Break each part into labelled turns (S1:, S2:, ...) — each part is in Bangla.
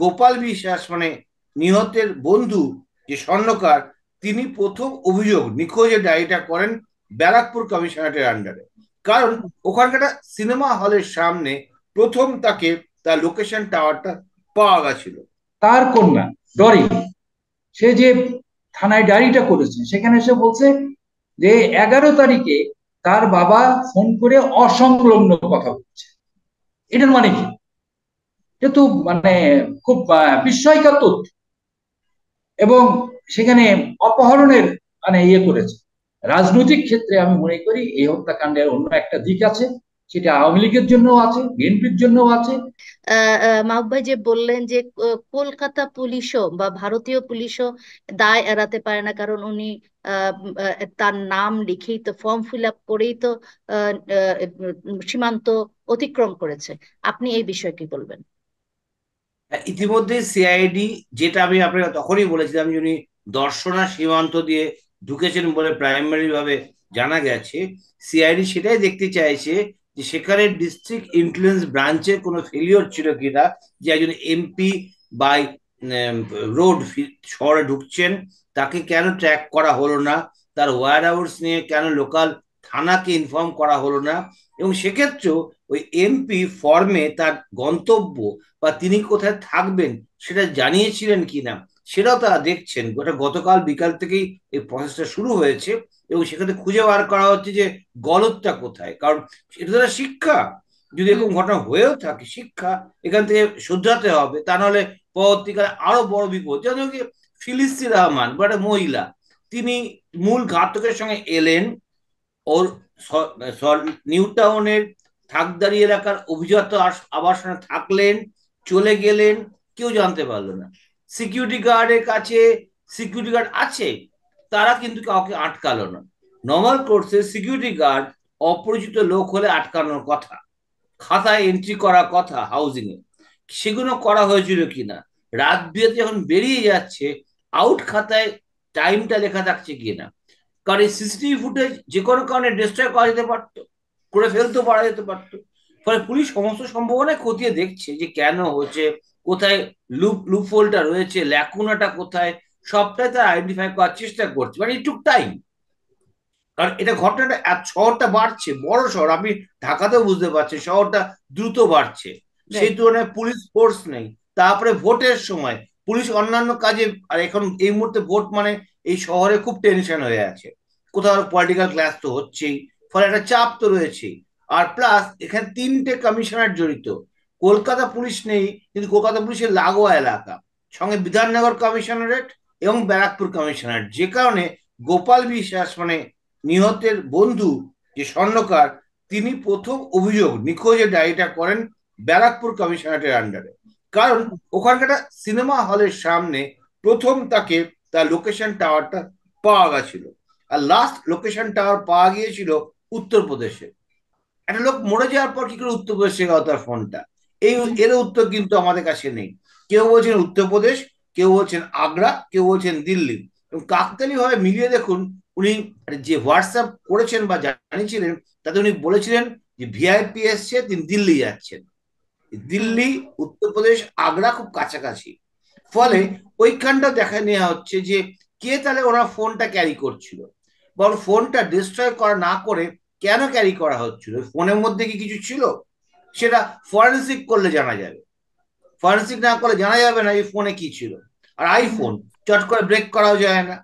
S1: গোপাল বিশ্বাস মানে নিহতের বন্ধু যে স্বর্ণকার তিনি প্রথম অভিযোগ নিখোঁজের ডায়েরিটা করেন ব্যারাকপুর কমিশনারেটের আন্ডারে কারণ ওখানকার সিনেমা হলের সামনে প্রথম তাকে তার লোকেশন টাওয়ারটা পাওয়া গেছিল তার কন্যা ডরি সে যে থানায় ডায়েরিটা করেছে
S2: সেখানে এসে বলছে যে এগারো তারিখে তার বাবা ফোন করে অসংলগ্ন কথা বলছে এটার মানে কি কিন্তু মানে খুব বিস্ময়কর তথ্য এবং সেখানে অপহরণের মানে ইয়ে করেছে রাজনৈতিক ক্ষেত্রে আমি মনে করি এই হত্যাকাণ্ডের অন্য একটা দিক আছে সেটা আওয়ামী লীগের জন্য আছে বিএনপির জন্য আছে
S3: মাহবাই যে বললেন যে কলকাতা পুলিশও বা ভারতীয় পুলিশও দায় এড়াতে পারে না কারণ উনি তার নাম লিখেই তো ফর্ম ফিল আপ করেই তো সীমান্ত অতিক্রম করেছে আপনি এই বিষয়ে কি বলবেন
S1: ইতিমধ্যে সিআইডি যেটা আমি আপনাকে তখনই বলেছিলাম যে উনি দর্শনা সীমান্ত দিয়ে ঢুকেছেন বলে প্রাইমারি ভাবে জানা গেছে সিআইডি সেটাই দেখতে চাইছে যে সেখানে ডিস্ট্রিক্ট ইনফ্লুয়েন্স ব্রাঞ্চের কোনো ফেলিওর ছিল কিনা যে একজন এমপি বাই রোড শহরে ঢুকছেন তাকে কেন ট্র্যাক করা হলো না তার ওয়ার হাউস নিয়ে কেন লোকাল থানাকে ইনফর্ম করা হলো না এবং সেক্ষেত্রেও ওই এমপি ফর্মে তার গন্তব্য বা তিনি কোথায় থাকবেন সেটা জানিয়েছিলেন কি না সেটাও তারা দেখছেন ওটা গতকাল বিকাল থেকেই এই প্রসেসটা শুরু হয়েছে এবং সেখানে খুঁজে বার করা হচ্ছে যে গলতটা কোথায় কারণ এটা তারা শিক্ষা যদি এরকম ঘটনা হয়েও থাকে শিক্ষা এখান থেকে শুধরাতে হবে তা নাহলে পরবর্তীকালে আরো বড় বিপদ যেমন কি ফিলিস্তি রহমান বা একটা মহিলা তিনি মূল ঘাতকের সঙ্গে এলেন ওর নিউ টাউনের থাকদারি এলাকার অভিজাত আবাসনে থাকলেন চলে গেলেন কেউ জানতে পারলো না সিকিউরিটি গার্ডের কাছে সিকিউরিটি গার্ড আছে তারা কিন্তু কাউকে আটকালো না নর্মাল কোর্সে সিকিউরিটি গার্ড অপরিচিত লোক হলে আটকানোর কথা খাতায় এন্ট্রি করা কথা হাউজিং এ সেগুলো করা হয়েছিল কিনা রাত বিয়ে যখন বেরিয়ে যাচ্ছে আউট খাতায় টাইমটা লেখা থাকছে কিনা কারণ এই সিসিটিভি ফুটেজ যে কোনো কারণে ডিস্ট্রয় করা যেতে পারত করে ফেলতেও পারা যেতে পারতো ফলে পুলিশ সমস্ত সম্ভাবনায় খতিয়ে দেখছে যে কেন হচ্ছে কোথায় লুপ লুপ রয়েছে ল্যাকুনাটা কোথায় সবটাই তারা আইডেন্টিফাই করার চেষ্টা করছে মানে ইটুক টাইম কারণ এটা ঘটনাটা শহরটা বাড়ছে বড় শহর আপনি ঢাকাতেও বুঝতে পারছেন শহরটা দ্রুত বাড়ছে সেই তুলনায় পুলিশ ফোর্স নেই তারপরে ভোটের সময় পুলিশ অন্যান্য কাজে আর এখন এই মুহূর্তে ভোট মানে এই শহরে খুব টেনশন হয়ে আছে কোথাও পলিটিক্যাল ক্লাস তো হচ্ছেই ফলে একটা চাপ তো রয়েছেই আর প্লাস এখানে তিনটে কমিশনার জড়িত কলকাতা পুলিশ নেই কিন্তু কলকাতা পুলিশের লাগোয়া এলাকা সঙ্গে বিধাননগর কমিশনারেট এবং ব্যারাকপুর কমিশনারেট যে কারণে গোপাল বিশ্বাস মানে নিহতের বন্ধু যে স্বর্ণকার তিনি প্রথম অভিযোগ নিখোঁজের ডায়েরিটা করেন ব্যারাকপুর কমিশনারেটের আন্ডারে কারণ ওখানকার সিনেমা হলের সামনে প্রথম তাকে তার লোকেশন টাওয়ারটা পাওয়া গেছিল আর লাস্ট লোকেশন টাওয়ার পাওয়া গিয়েছিল উত্তরপ্রদেশে একটা লোক মরে যাওয়ার পর কি করে উত্তরপ্রদেশে গেল তার ফোনটা এই এর উত্তর কিন্তু আমাদের কাছে নেই কেউ বলছেন উত্তরপ্রদেশ কেউ বলছেন আগ্রা কেউ বলছেন দিল্লি এবং কাকতালি ভাবে মিলিয়ে দেখুন উনি যে হোয়াটসঅ্যাপ করেছেন বা জানিয়েছিলেন তাতে উনি বলেছিলেন যে ভিআইপি এসছে তিনি দিল্লি যাচ্ছেন দিল্লি উত্তরপ্রদেশ আগ্রা খুব কাছাকাছি ফলে ওইখানটা দেখা নেওয়া হচ্ছে যে কে তাহলে ওরা ফোনটা ক্যারি করছিল বরং ফোনটা ডিস্ট্রয় করা না করে কেন ক্যারি করা হচ্ছিল ফোনের মধ্যে কি কিছু ছিল সেটা ফরেন্সিক করলে জানা যাবে ফরেন্সিক না করলে জানা যাবে না এই ফোনে কি ছিল আর আইফোন চট করে ব্রেক করাও যায় না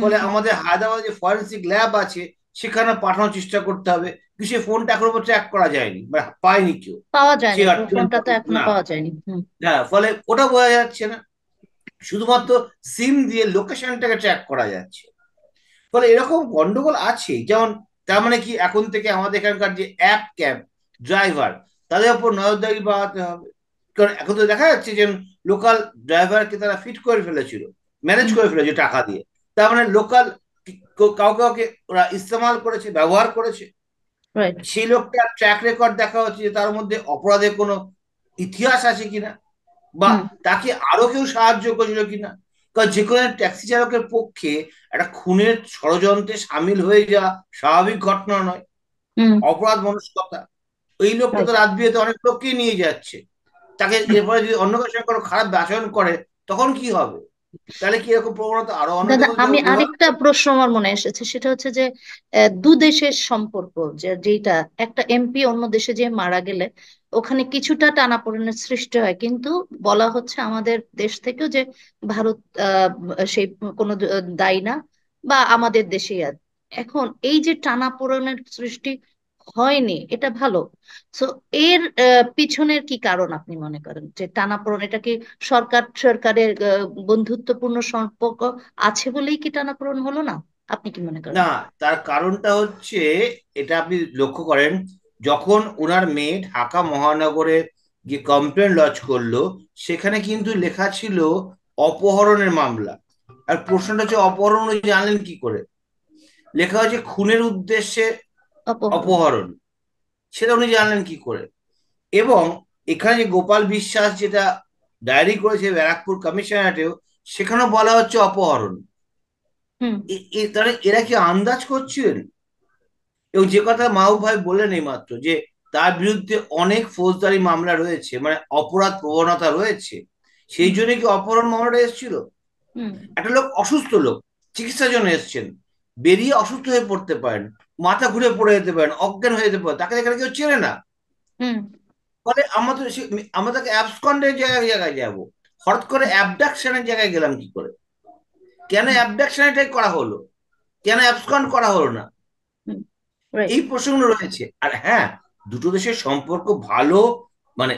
S1: ফলে আমাদের হায়দ্রাবাদে যে ফরেন্সিক ল্যাব আছে সেখানে পাঠানোর চেষ্টা করতে হবে কিছু সেই ফোনটা এখনো ট্র্যাক করা যায়নি বা মানে পায়নি কেউ পাওয়া যায়নি ফোনটা তো এখনো পাওয়া যায়নি হ্যাঁ ফলে ওটা বোঝা যাচ্ছে না শুধুমাত্র সিম দিয়ে লোকেশনটাকে ট্র্যাক করা যাচ্ছে ফলে এরকম গন্ডগোল আছে যেমন তার মানে কি এখন থেকে আমাদের এখানকার যে অ্যাপ ক্যাব ড্রাইভার তাদের উপর নজরদারি বাড়াতে হবে কারণ এখন তো দেখা যাচ্ছে যে লোকাল ড্রাইভারকে তারা ফিট করে ফেলেছিল ম্যানেজ করে ফেলেছে টাকা দিয়ে তার মানে লোকাল কাউ কাউকে ওরা ইস্তেমাল করেছে ব্যবহার করেছে সেই লোকটা ট্র্যাক রেকর্ড দেখা হচ্ছে যে তার মধ্যে অপরাধের কোনো ইতিহাস আছে কিনা বা তাকে আরো কেউ সাহায্য করেছিল কিনা কারণ যে কোনো ট্যাক্সি চালকের পক্ষে একটা খুনের ষড়যন্ত্রে সামিল হয়ে যাওয়া স্বাভাবিক ঘটনা নয় অপরাধ মনস্কতা ওই লোকটা তো রাত বিয়েতে অনেক লোককেই নিয়ে যাচ্ছে তাকে এরপরে যদি অন্য কারোর সঙ্গে খারাপ আচরণ করে তখন কি হবে তাহলে কি এরকম প্রবণতা আরো দাদা আমি আরেকটা
S3: প্রশ্ন আমার মনে এসেছে সেটা হচ্ছে যে দু দেশের সম্পর্ক যেটা একটা এমপি অন্য দেশে যে মারা গেলে ওখানে কিছুটা টানাপোড়েনের সৃষ্টি হয় কিন্তু বলা হচ্ছে আমাদের দেশ থেকেও যে ভারত সেই কোনো দায়ী না বা আমাদের দেশেই আর এখন এই যে টানাপোড়েনের সৃষ্টি হয়নি এটা ভালো সো এর পিছনের কি কারণ আপনি মনে করেন যে টানাপোড়েন এটা কি সরকার সরকারের বন্ধুত্বপূর্ণ সম্পর্ক আছে বলেই কি টানাপোড়েন হলো না আপনি কি মনে করেন না
S1: তার কারণটা হচ্ছে এটা আপনি লক্ষ্য করেন যখন ওনার মেয়ে ঢাকা মহানগরে যে কমপ্লেন লজ করলো সেখানে কিন্তু লেখা ছিল অপহরণের মামলা আর প্রশ্নটা হচ্ছে অপহরণ জানলেন কি করে লেখা হয়েছে খুনের উদ্দেশ্যে অপহরণ সেটা উনি জানলেন কি করে এবং এখানে যে গোপাল বিশ্বাস যেটা ডায়েরি করেছে ব্যারাকপুর কমিশনারেটেও সেখানে বলা হচ্ছে অপহরণ তাহলে এরা কি আন্দাজ করছিলেন এবং যে কথা মাহু ভাই বললেন এই মাত্র যে তার বিরুদ্ধে অনেক ফৌজদারি মামলা রয়েছে মানে অপরাধ প্রবণতা রয়েছে সেই জন্য কি অপহরণ মামলাটা এসেছিল একটা লোক অসুস্থ লোক চিকিৎসার জন্য এসছেন বেরিয়ে অসুস্থ হয়ে পড়তে পারেন মাথা ঘুরে পড়ে যেতে পারেন অজ্ঞান হয়ে যেতে পারে তাকে এখানে কেউ চেনে না ফলে আমাদের আমাদেরকে অ্যাবসকন্ডের জায়গায় জায়গায় যাব হঠাৎ করে অ্যাবডাকশনের জায়গায় গেলাম কি করে কেন অ্যাবডাকশন এটাই করা হলো কেন অ্যাবসকন্ড করা হলো না এই প্রসঙ্গ রয়েছে আর হ্যাঁ দুটো দেশের সম্পর্ক ভালো মানে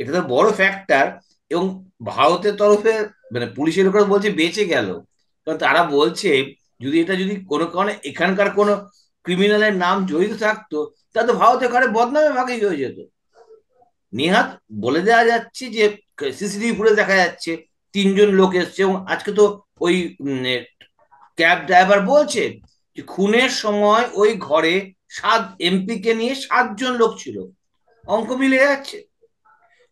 S1: এটা তো বড় ফ্যাক্টর এবং ভারতের তরফে মানে পুলিশের লোকরা বলছে বেঁচে গেল কারণ তারা বলছে যদি এটা যদি কোনো কারণে এখানকার কোনো ক্রিমিনালের নাম জড়িত থাকতো তো ভারতে ঘরে বদনামে ভাগেই হয়ে যেত নিহাত বলে দেওয়া যাচ্ছে যে সিসিটিভি ফুটেজ দেখা যাচ্ছে তিনজন লোক এসছে এবং আজকে তো ওই ক্যাব ড্রাইভার বলছে যে খুনের সময় ওই ঘরে সাত এমপি কে নিয়ে সাতজন লোক ছিল অঙ্ক মিলে যাচ্ছে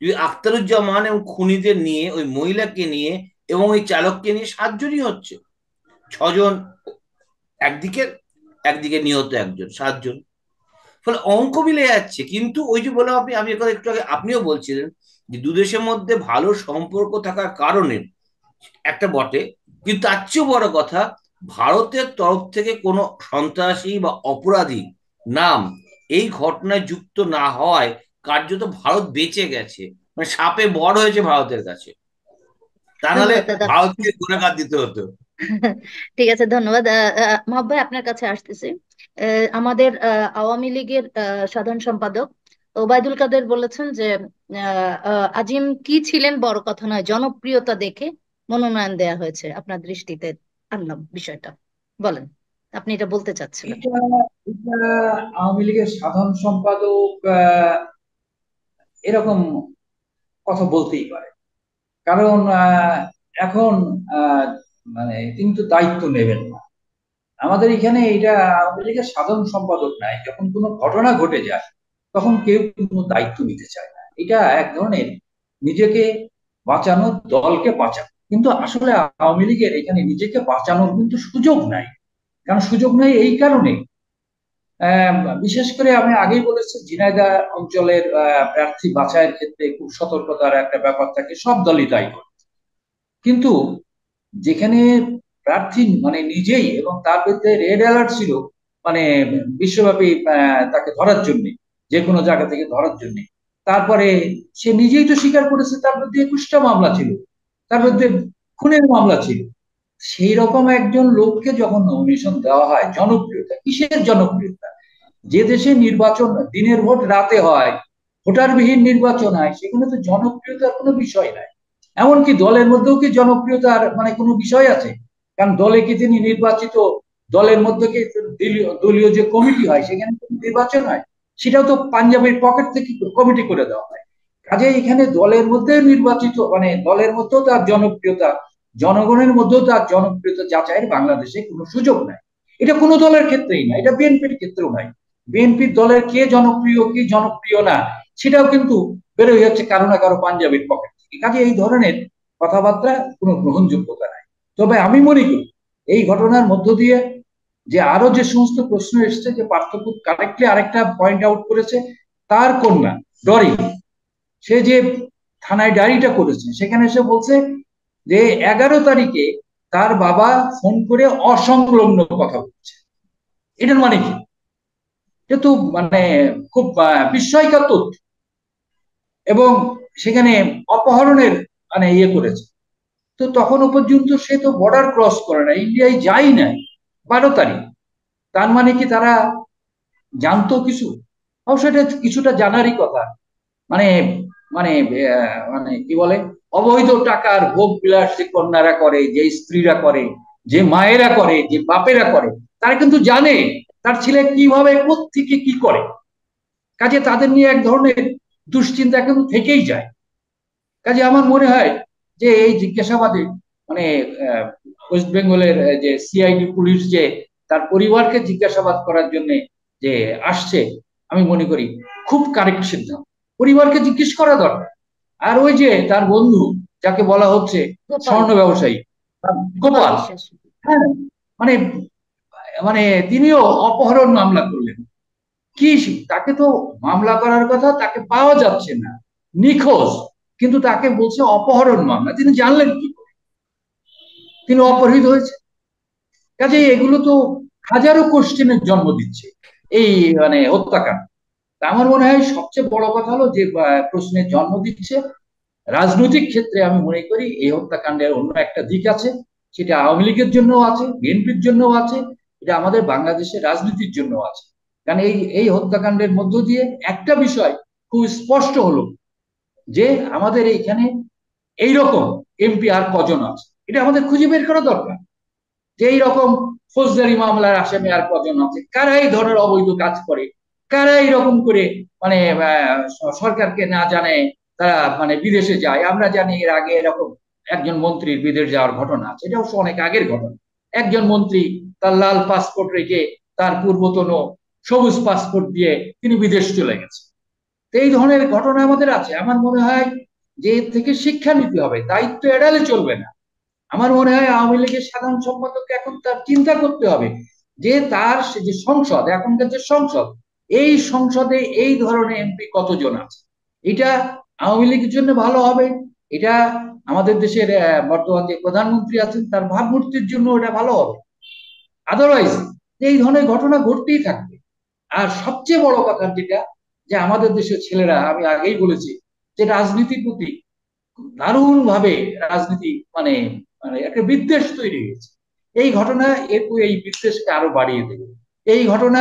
S1: যদি আখতারুজ্জামান এবং খুনিদের নিয়ে ওই মহিলাকে নিয়ে এবং ওই চালককে নিয়ে সাতজনই হচ্ছে ছজন একদিকে একদিকে নিহত একজন সাতজন ফলে অঙ্ক মিলে যাচ্ছে কিন্তু ওই যে বললাম আপনি আমি একটু আগে আপনিও বলছিলেন যে দু দেশের মধ্যে ভালো সম্পর্ক থাকার কারণে একটা বটে কিন্তু তার চেয়েও বড় কথা ভারতের তরফ থেকে কোনো সন্ত্রাসী বা অপরাধী নাম এই ঘটনায় যুক্ত না হওয়ায় কার্যত ভারত বেঁচে গেছে মানে সাপে বড় হয়েছে ভারতের কাছে তা নাহলে ভারতকে গুণাগার দিতে হতো
S3: ঠিক আছে ধন্যবাদ মহাব্বাই আপনার কাছে আসতেছি আমাদের আওয়ামী লীগের সাধারণ সম্পাদক ওবায়দুল কাদের বলেছেন যে আজিম কি ছিলেন বড় কথা নয় জনপ্রিয়তা দেখে মনোনয়ন দেয়া হয়েছে আপনার দৃষ্টিতে আনলাম বিষয়টা বলেন আপনি এটা বলতে চাচ্ছেন
S2: আওয়ামী লীগের সাধারণ সম্পাদক এরকম কথা বলতেই পারে কারণ এখন মানে তিনি তো দায়িত্ব নেবেন না আমাদের এখানে এটা আওয়ামী লীগের সাধারণ সম্পাদক নাই যখন কোনো ঘটনা ঘটে যায় তখন কেউ কোনো দায়িত্ব নিতে চায় না এটা এক ধরনের নিজেকে বাঁচানো দলকে বাঁচানো কিন্তু আসলে আওয়ামী লীগের এখানে নিজেকে বাঁচানোর কিন্তু সুযোগ নাই কারণ সুযোগ নাই এই কারণে বিশেষ করে আমি আগেই বলেছি ঝিনাইদা অঞ্চলের প্রার্থী বাছাইয়ের ক্ষেত্রে খুব সতর্কতার একটা ব্যাপার থাকে সব দলই তাই করে কিন্তু যেখানে প্রার্থী মানে নিজেই এবং তার বিরুদ্ধে রেড অ্যালার্ট ছিল মানে বিশ্বব্যাপী তাকে ধরার জন্য যে কোনো জায়গা থেকে ধরার জন্য তারপরে সে নিজেই তো স্বীকার করেছে তার বিরুদ্ধে একুশটা মামলা ছিল তার বিরুদ্ধে খুনের মামলা ছিল সেই রকম একজন লোককে যখন নমিনেশন দেওয়া হয় জনপ্রিয়তা কিসের জনপ্রিয়তা যে দেশে নির্বাচন দিনের ভোট রাতে হয় ভোটারবিহীন নির্বাচন হয় সেখানে তো জনপ্রিয়তার কোনো বিষয় নাই এমনকি দলের মধ্যেও কি জনপ্রিয়তার মানে কোনো বিষয় আছে কারণ দলে কি তিনি নির্বাচিত দলের মধ্যে কি দলীয় যে কমিটি হয় সেখানে নির্বাচন হয় সেটাও তো পাঞ্জাবের পকেট থেকে কমিটি করে দেওয়া হয় কাজে এখানে দলের মধ্যে নির্বাচিত মানে দলের মধ্যেও তার জনপ্রিয়তা জনগণের মধ্যেও তার জনপ্রিয়তা যাচাইয়ের বাংলাদেশে কোনো সুযোগ নাই এটা কোনো দলের ক্ষেত্রেই না এটা বিএনপির ক্ষেত্রেও নাই বিএনপির দলের কে জনপ্রিয় কি জনপ্রিয় না সেটাও কিন্তু বেরোয় হচ্ছে কারো না কারো পাঞ্জাবের পক্ষে কাজে এই ধরনের কথাবার্তা কোনো গ্রহণযোগ্যতা নাই তবে আমি মনে করি এই ঘটনার মধ্য দিয়ে যে আরো যে সমস্ত প্রশ্ন এসছে যে পার্থক্য কারেক্টলি আরেকটা পয়েন্ট আউট করেছে তার কন্যা ডরি সে যে থানায় ডায়েরিটা করেছে সেখানে সে বলছে যে এগারো তারিখে তার বাবা ফোন করে অসংলগ্ন কথা বলছে এটার মানে কি এটা তো মানে খুব বিস্ময়কর তথ্য এবং সেখানে অপহরণের মানে ইয়ে করেছে তো তখন পর্যন্ত সে তো বর্ডার ক্রস করে না ইন্ডিয়ায় যাই নাই বারো তারিখ তার মানে কি তারা জানতো কিছু অবশ্য এটা কিছুটা জানারই কথা মানে মানে মানে কি বলে অবৈধ টাকার ভোগ বিলাস যে কন্যারা করে যে স্ত্রীরা করে যে মায়েরা করে যে বাপেরা করে তারা কিন্তু জানে তার ছেলে কিভাবে কোথেকে কি করে কাজে তাদের নিয়ে এক ধরনের দুশ্চিন্তা কিন্তু থেকেই যায় কাজে আমার মনে হয় যে এই জিজ্ঞাসাবাদে মানে ওয়েস্ট বেঙ্গলের যে সিআইডি পুলিশ যে তার পরিবারকে জিজ্ঞাসাবাদ করার জন্য যে আসছে আমি মনে করি খুব কারেক্ট সিদ্ধান্ত পরিবারকে জিজ্ঞেস করা দরকার আর ওই যে তার বন্ধু যাকে বলা হচ্ছে স্বর্ণ ব্যবসায়ী গোপাল হ্যাঁ।, হ্যাঁ মানে মানে তিনিও অপহরণ মামলা করলেন কি তাকে তো মামলা করার কথা তাকে পাওয়া যাচ্ছে না নিখোঁজ কিন্তু তাকে বলছে অপহরণ মামলা তিনি জানলেন কি তিনি অপহৃত হয়েছে কাজে এগুলো তো হাজারো কোশ্চেনের জন্ম দিচ্ছে এই মানে হত্যাকাণ্ড আমার মনে হয় সবচেয়ে বড় কথা হলো যে প্রশ্নের জন্ম দিচ্ছে রাজনৈতিক ক্ষেত্রে আমি মনে করি এই হত্যাকাণ্ডের অন্য একটা দিক আছে সেটা আওয়ামী লীগের জন্য আছে বিএনপির জন্য আছে এটা আমাদের বাংলাদেশের রাজনীতির জন্য আছে কারণ এই এই হত্যাকাণ্ডের মধ্য দিয়ে একটা বিষয় খুব স্পষ্ট হলো যে আমাদের এইখানে এইরকম এমপি আর কজন আছে এটা আমাদের খুঁজে বের করা দরকার যে এইরকম ফৌজদারি মামলার আসামি আর কজন আছে কারা এই ধরনের অবৈধ কাজ করে কারা এইরকম করে মানে সরকারকে না জানে তারা মানে বিদেশে যায় আমরা জানি এর আগে এরকম একজন মন্ত্রীর বিদেশ যাওয়ার ঘটনা আছে এটা অবশ্য অনেক আগের ঘটনা একজন মন্ত্রী তার লাল পাসপোর্ট রেখে তার পূর্বতন সবুজ পাসপোর্ট দিয়ে তিনি বিদেশ চলে গেছে এই ধরনের ঘটনা আমাদের আছে আমার মনে হয় যে এর থেকে শিক্ষা নিতে হবে দায়িত্ব এড়ালে চলবে না আমার মনে হয় আওয়ামী লীগের সাধারণ সম্পাদককে এখন তার চিন্তা করতে হবে যে তার যে সংসদ এখনকার যে সংসদ এই সংসদে এই ধরনের এমপি কতজন আছে এটা আওয়ামী লীগের জন্য ভালো হবে এটা আমাদের দেশের বর্তমান যে প্রধানমন্ত্রী আছেন তার ভাবমূর্তির জন্য এটা ভালো হবে আদারওয়াইজ এই ধরনের ঘটনা ঘটতেই থাকে আর সবচেয়ে বড় কথা যেটা যে আমাদের দেশের ছেলেরা আমি আগেই বলেছি যে রাজনীতির প্রতি দারুণ ভাবে রাজনীতি মানে মানে একটা বিদ্বেষ তৈরি হয়েছে এই ঘটনা এই বিদ্বেষকে আরো বাড়িয়ে দেবে এই ঘটনা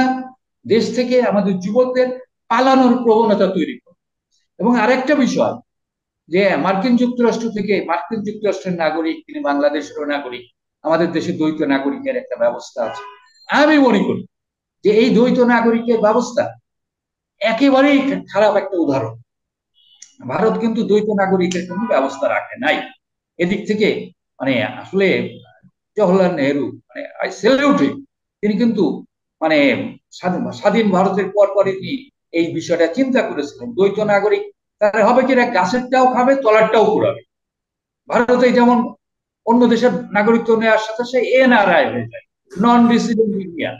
S2: দেশ থেকে আমাদের যুবকদের পালানোর প্রবণতা তৈরি করে এবং আরেকটা বিষয় যে মার্কিন যুক্তরাষ্ট্র থেকে মার্কিন যুক্তরাষ্ট্রের নাগরিক তিনি বাংলাদেশেরও নাগরিক আমাদের দেশে দ্বৈত নাগরিকের একটা ব্যবস্থা আছে আমি মনে করি যে এই দ্বৈত নাগরিকের ব্যবস্থা একেবারেই খারাপ একটা উদাহরণ ভারত কিন্তু দ্বৈত নাগরিকের কোন ব্যবস্থা রাখে নাই এদিক থেকে মানে আসলে জওয়াহরলাল নেহরু মানে আই সেলিউট তিনি কিন্তু মানে স্বাধীন ভারতের পর পরে তিনি এই বিষয়টা চিন্তা করেছিলেন দ্বৈত নাগরিক তাহলে হবে কি গাছেরটাও খাবে তলারটাও কুড়াবে ভারতে যেমন অন্য দেশের নাগরিকত্ব নেওয়ার সাথে সে এনআরআই হয়ে যায় নন ডিসিডেন্ট ইন্ডিয়া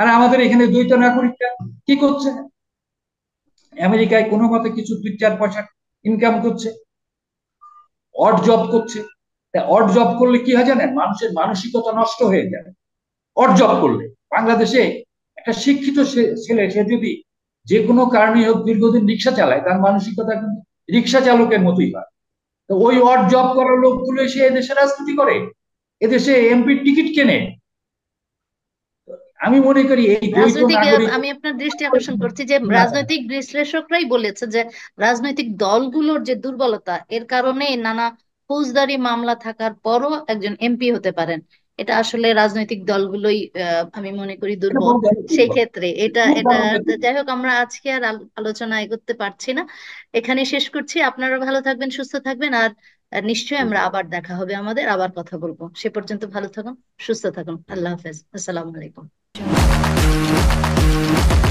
S2: আর আমাদের এখানে দ্বৈত নাগরিকরা কি করছে আমেরিকায় কোনো মতে কিছু দুই চার পয়সা ইনকাম করছে অট জব করছে অট জব করলে কি হয় জানেন মানুষের মানসিকতা নষ্ট হয়ে যায় অট জব করলে বাংলাদেশে একটা শিক্ষিত ছেলে সে যদি যে কোনো কারণে হোক দীর্ঘদিন রিক্সা চালায় তার মানসিকতা কিন্তু রিক্সা চালকের মতোই হয় তো ওই অট জব করা লোকগুলো এসে এদেশে রাজনীতি করে এদেশে এমপির টিকিট কেনে আমি মনে করি এই আমি
S3: আপনার দৃষ্টি আকর্ষণ করছি যে রাজনৈতিক বিশ্লেষকরাই বলেছে যে রাজনৈতিক দলগুলোর যে দুর্বলতা এর কারণে নানা ফৌজদারি মামলা থাকার পরও একজন এমপি হতে পারেন এটা আসলে রাজনৈতিক দলগুলোই আমি মনে করি দুর্বল সেই ক্ষেত্রে এটা এটা যাই হোক আমরা আজকে আর আলোচনা এগোতে পারছি না এখানে শেষ করছি আপনারা ভালো থাকবেন সুস্থ থাকবেন আর আর নিশ্চয়ই আমরা আবার দেখা হবে আমাদের আবার কথা বলবো সে পর্যন্ত ভালো থাকুন সুস্থ থাকুন আল্লাহ হাফেজ আসসালামু আলাইকুম